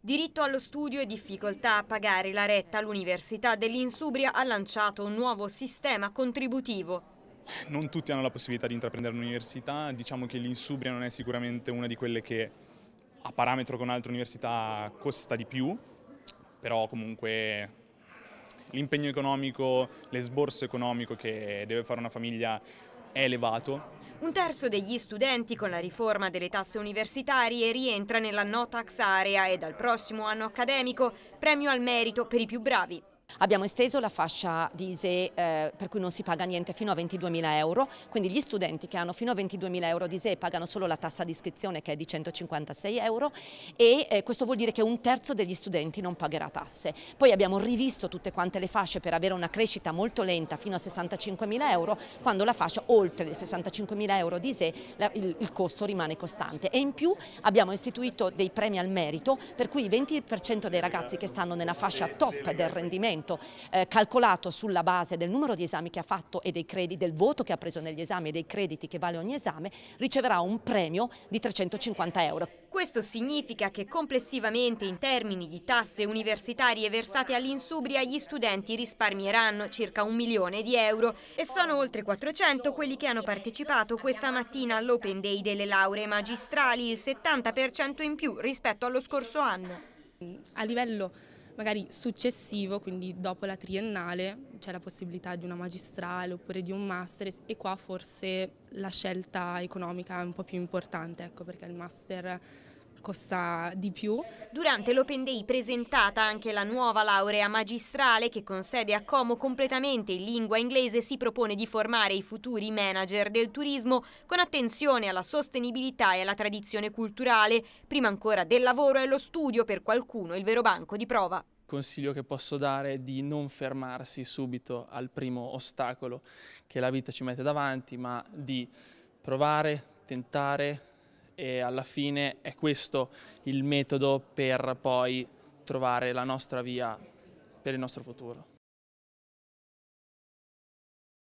Diritto allo studio e difficoltà a pagare la retta, l'Università dell'Insubria ha lanciato un nuovo sistema contributivo. Non tutti hanno la possibilità di intraprendere l'università, diciamo che l'Insubria non è sicuramente una di quelle che a parametro con altre università costa di più, però comunque l'impegno economico, l'esborso economico che deve fare una famiglia è elevato. Un terzo degli studenti con la riforma delle tasse universitarie rientra nella no tax area e dal prossimo anno accademico premio al merito per i più bravi. Abbiamo esteso la fascia di ISE eh, per cui non si paga niente fino a 22.000 euro, quindi gli studenti che hanno fino a 22.000 euro di ISE pagano solo la tassa di iscrizione che è di 156 euro e eh, questo vuol dire che un terzo degli studenti non pagherà tasse. Poi abbiamo rivisto tutte quante le fasce per avere una crescita molto lenta fino a 65.000 euro, quando la fascia oltre i 65.000 euro di ISE la, il, il costo rimane costante e in più abbiamo istituito dei premi al merito per cui il 20% dei ragazzi che stanno nella fascia top del rendimento eh, calcolato sulla base del numero di esami che ha fatto e dei crediti, del voto che ha preso negli esami e dei crediti che vale ogni esame, riceverà un premio di 350 euro. Questo significa che complessivamente in termini di tasse universitarie versate all'Insubria gli studenti risparmieranno circa un milione di euro e sono oltre 400 quelli che hanno partecipato questa mattina all'Open Day delle lauree magistrali, il 70% in più rispetto allo scorso anno. A livello magari successivo, quindi dopo la triennale, c'è la possibilità di una magistrale oppure di un master e qua forse la scelta economica è un po' più importante, ecco, perché il master costa di più. Durante l'Open Day presentata anche la nuova laurea magistrale che con sede a Como completamente in lingua inglese si propone di formare i futuri manager del turismo con attenzione alla sostenibilità e alla tradizione culturale, prima ancora del lavoro e lo studio per qualcuno il vero banco di prova consiglio che posso dare è di non fermarsi subito al primo ostacolo che la vita ci mette davanti, ma di provare, tentare, e alla fine è questo il metodo per poi trovare la nostra via per il nostro futuro.